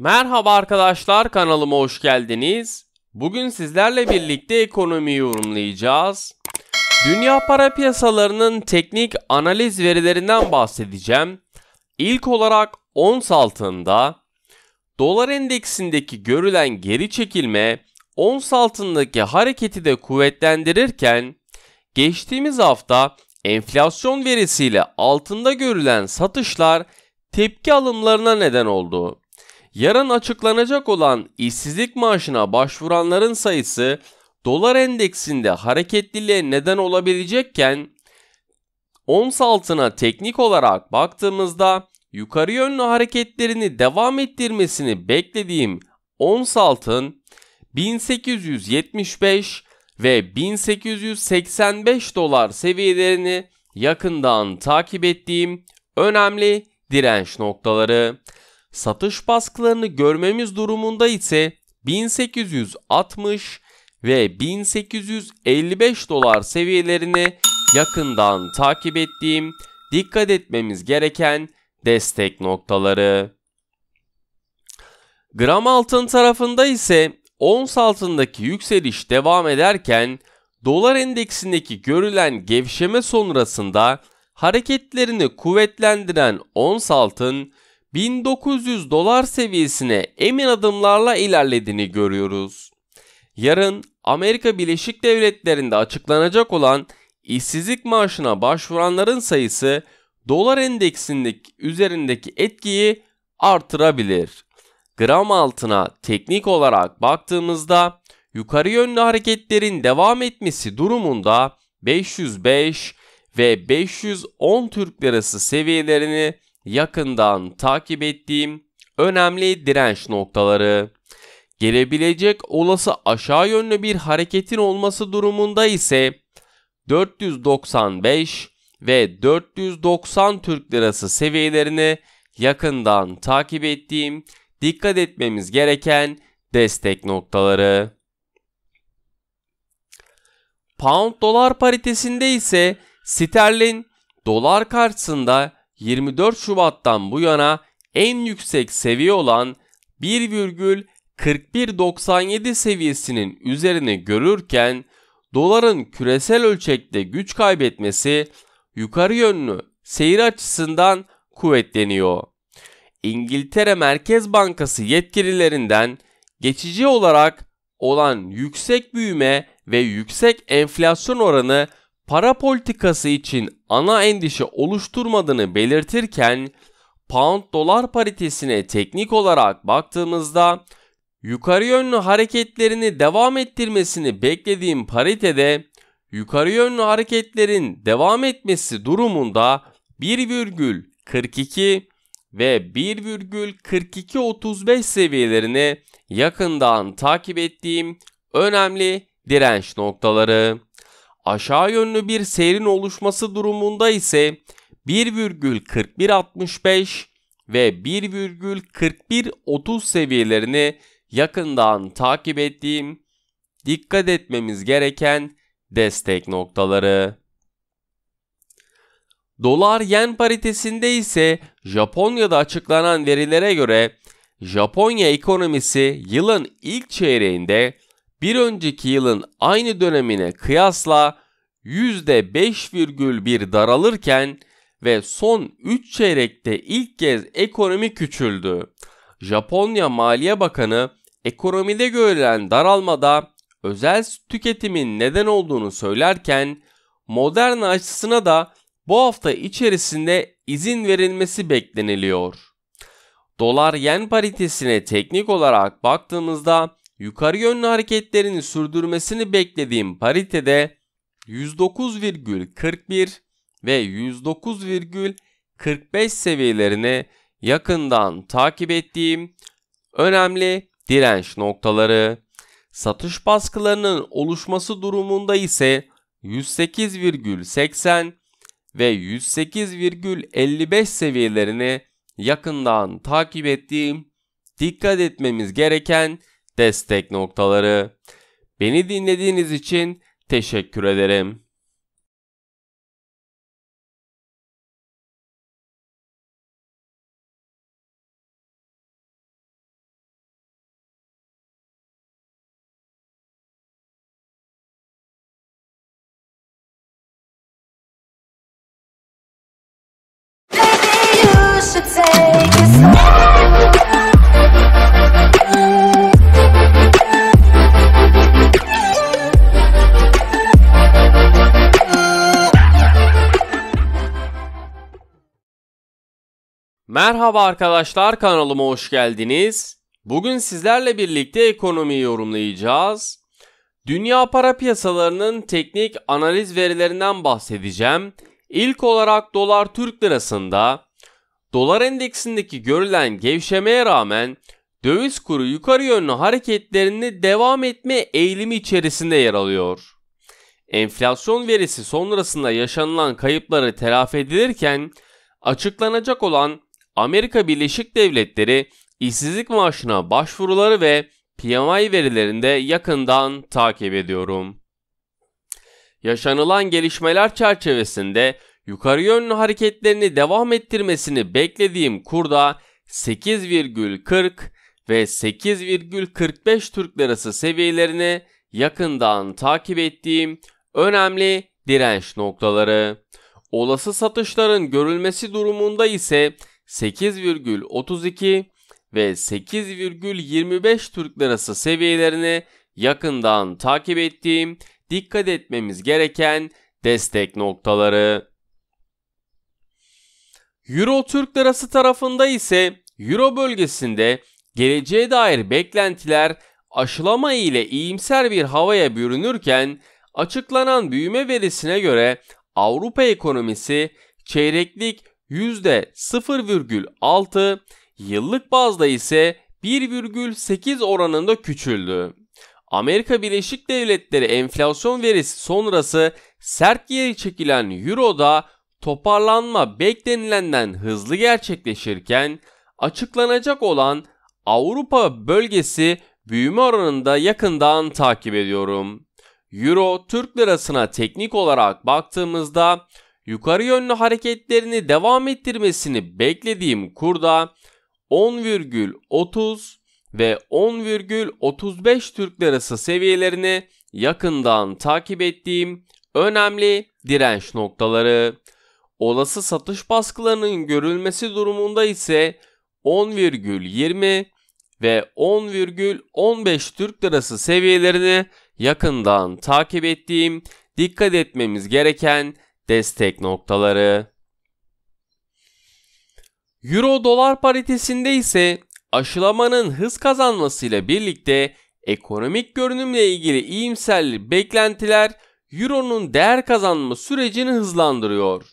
Merhaba arkadaşlar kanalıma hoş geldiniz. Bugün sizlerle birlikte ekonomiyi yorumlayacağız. Dünya para piyasalarının teknik analiz verilerinden bahsedeceğim. İlk olarak ons altında dolar endeksindeki görülen geri çekilme ons altındaki hareketi de kuvvetlendirirken geçtiğimiz hafta enflasyon verisiyle altında görülen satışlar tepki alımlarına neden oldu. Yarın açıklanacak olan işsizlik maaşına başvuranların sayısı dolar endeksinde hareketliliğe neden olabilecekken ons altına teknik olarak baktığımızda yukarı yönlü hareketlerini devam ettirmesini beklediğim ons altın 1875 ve 1885 dolar seviyelerini yakından takip ettiğim önemli direnç noktaları satış baskılarını görmemiz durumunda ise 1860 ve 1855 dolar seviyelerini yakından takip ettiğim dikkat etmemiz gereken destek noktaları. Gram altın tarafında ise ons altındaki yükseliş devam ederken dolar endeksindeki görülen gevşeme sonrasında hareketlerini kuvvetlendiren ons altın 1900 dolar seviyesine emin adımlarla ilerlediğini görüyoruz. Yarın Amerika Birleşik Devletleri'nde açıklanacak olan işsizlik maaşına başvuranların sayısı dolar endeksindeki üzerindeki etkiyi artırabilir. Gram altına teknik olarak baktığımızda yukarı yönlü hareketlerin devam etmesi durumunda 505 ve 510 Türk lirası seviyelerini yakından takip ettiğim önemli direnç noktaları. Gelebilecek olası aşağı yönlü bir hareketin olması durumunda ise 495 ve 490 Türk Lirası seviyelerini yakından takip ettiğim dikkat etmemiz gereken destek noktaları. Pound dolar paritesinde ise sterlin dolar karşısında 24 Şubat'tan bu yana en yüksek seviye olan 1,4197 seviyesinin üzerine görürken doların küresel ölçekte güç kaybetmesi yukarı yönlü seyir açısından kuvvetleniyor. İngiltere Merkez Bankası yetkililerinden geçici olarak olan yüksek büyüme ve yüksek enflasyon oranı para politikası için ana endişe oluşturmadığını belirtirken pound dolar paritesine teknik olarak baktığımızda yukarı yönlü hareketlerini devam ettirmesini beklediğim paritede yukarı yönlü hareketlerin devam etmesi durumunda 1,42 ve 1,4235 seviyelerini yakından takip ettiğim önemli direnç noktaları. Aşağı yönlü bir seyrin oluşması durumunda ise 1,4165 ve 1,4130 seviyelerini yakından takip ettiğim dikkat etmemiz gereken destek noktaları. Dolar yen paritesinde ise Japonya'da açıklanan verilere göre Japonya ekonomisi yılın ilk çeyreğinde bir önceki yılın aynı dönemine kıyasla %5,1 daralırken ve son 3 çeyrekte ilk kez ekonomi küçüldü. Japonya Maliye Bakanı ekonomide görülen daralmada özel tüketimin neden olduğunu söylerken modern açısına da bu hafta içerisinde izin verilmesi bekleniliyor. Dolar yen paritesine teknik olarak baktığımızda yukarı yönlü hareketlerini sürdürmesini beklediğim paritede 109,41 ve 109,45 seviyelerini yakından takip ettiğim önemli direnç noktaları. Satış baskılarının oluşması durumunda ise 108,80 ve 108,55 seviyelerini yakından takip ettiğim dikkat etmemiz gereken destek noktaları. Beni dinlediğiniz için teşekkür ederim. should take a Merhaba arkadaşlar kanalıma hoş geldiniz. Bugün sizlerle birlikte ekonomiyi yorumlayacağız. Dünya para piyasalarının teknik analiz verilerinden bahsedeceğim. İlk olarak dolar Türk lirasında dolar endeksindeki görülen gevşemeye rağmen döviz kuru yukarı yönlü hareketlerini devam etme eğilimi içerisinde yer alıyor. Enflasyon verisi sonrasında yaşanılan kayıpları telafi edilirken açıklanacak olan Amerika Birleşik Devletleri işsizlik maaşına başvuruları ve PMI verilerinde yakından takip ediyorum. Yaşanılan gelişmeler çerçevesinde yukarı yönlü hareketlerini devam ettirmesini beklediğim kurda 8,40 ve 8,45 Türk Lirası seviyelerini yakından takip ettiğim önemli direnç noktaları. Olası satışların görülmesi durumunda ise 8,32 ve 8,25 Türk Lirası seviyelerini yakından takip ettiğim dikkat etmemiz gereken destek noktaları. Euro Türk Lirası tarafında ise Euro bölgesinde geleceğe dair beklentiler aşılama ile iyimser bir havaya bürünürken açıklanan büyüme verisine göre Avrupa ekonomisi çeyreklik %0,6, yıllık bazda ise 1,8 oranında küçüldü. Amerika Birleşik Devletleri enflasyon verisi sonrası sert geri çekilen Euro'da toparlanma beklenilenden hızlı gerçekleşirken açıklanacak olan Avrupa bölgesi büyüme oranında yakından takip ediyorum. Euro Türk lirasına teknik olarak baktığımızda yukarı yönlü hareketlerini devam ettirmesini beklediğim kurda 10,30 ve 10,35 Türk Lirası seviyelerini yakından takip ettiğim önemli direnç noktaları. Olası satış baskılarının görülmesi durumunda ise 10,20 ve 10,15 Türk Lirası seviyelerini yakından takip ettiğim dikkat etmemiz gereken destek noktaları. Euro dolar paritesinde ise aşılamanın hız kazanmasıyla birlikte ekonomik görünümle ilgili iyimserli beklentiler Euro'nun değer kazanma sürecini hızlandırıyor.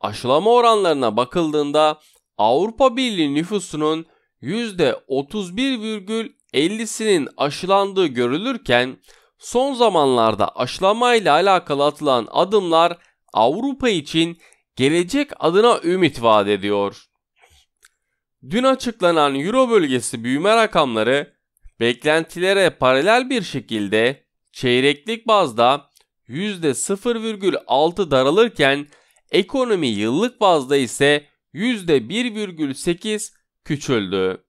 Aşılama oranlarına bakıldığında Avrupa Birliği nüfusunun %31,50'sinin aşılandığı görülürken son zamanlarda aşılamayla alakalı atılan adımlar Avrupa için gelecek adına ümit vaat ediyor. Dün açıklanan Euro bölgesi büyüme rakamları beklentilere paralel bir şekilde çeyreklik bazda %0,6 daralırken ekonomi yıllık bazda ise %1,8 küçüldü.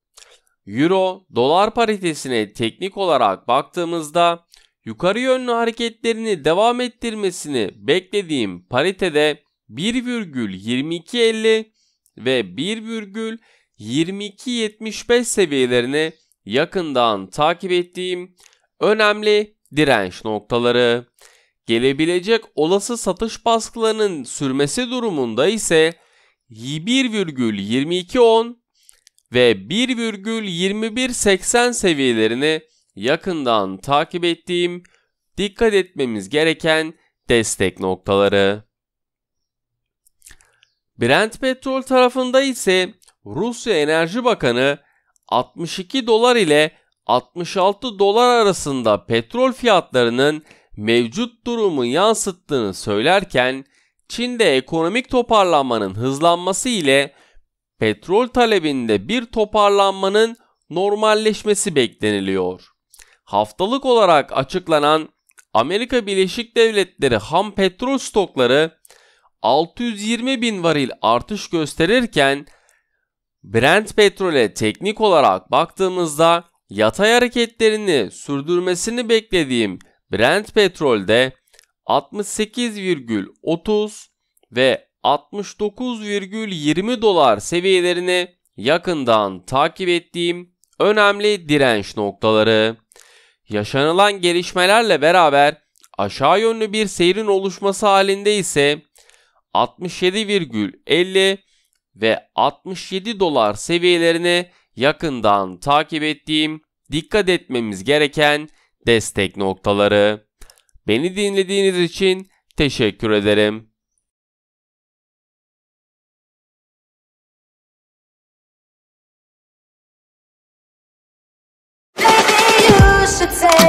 Euro dolar paritesine teknik olarak baktığımızda yukarı yönlü hareketlerini devam ettirmesini beklediğim paritede 1,2250 ve 1,2275 seviyelerini yakından takip ettiğim önemli direnç noktaları. Gelebilecek olası satış baskılarının sürmesi durumunda ise 1,2210 ve 1,2180 seviyelerini yakından takip ettiğim, dikkat etmemiz gereken destek noktaları. Brent petrol tarafında ise Rusya Enerji Bakanı 62 dolar ile 66 dolar arasında petrol fiyatlarının mevcut durumu yansıttığını söylerken Çin'de ekonomik toparlanmanın hızlanması ile petrol talebinde bir toparlanmanın normalleşmesi bekleniliyor haftalık olarak açıklanan Amerika Birleşik Devletleri ham petrol stokları 620 bin varil artış gösterirken Brent petrole teknik olarak baktığımızda yatay hareketlerini sürdürmesini beklediğim Brent petrolde 68,30 ve 69,20 dolar seviyelerini yakından takip ettiğim önemli direnç noktaları. Yaşanılan gelişmelerle beraber aşağı yönlü bir seyrin oluşması halinde ise 67,50 ve 67 dolar seviyelerini yakından takip ettiğim dikkat etmemiz gereken destek noktaları. Beni dinlediğiniz için teşekkür ederim. say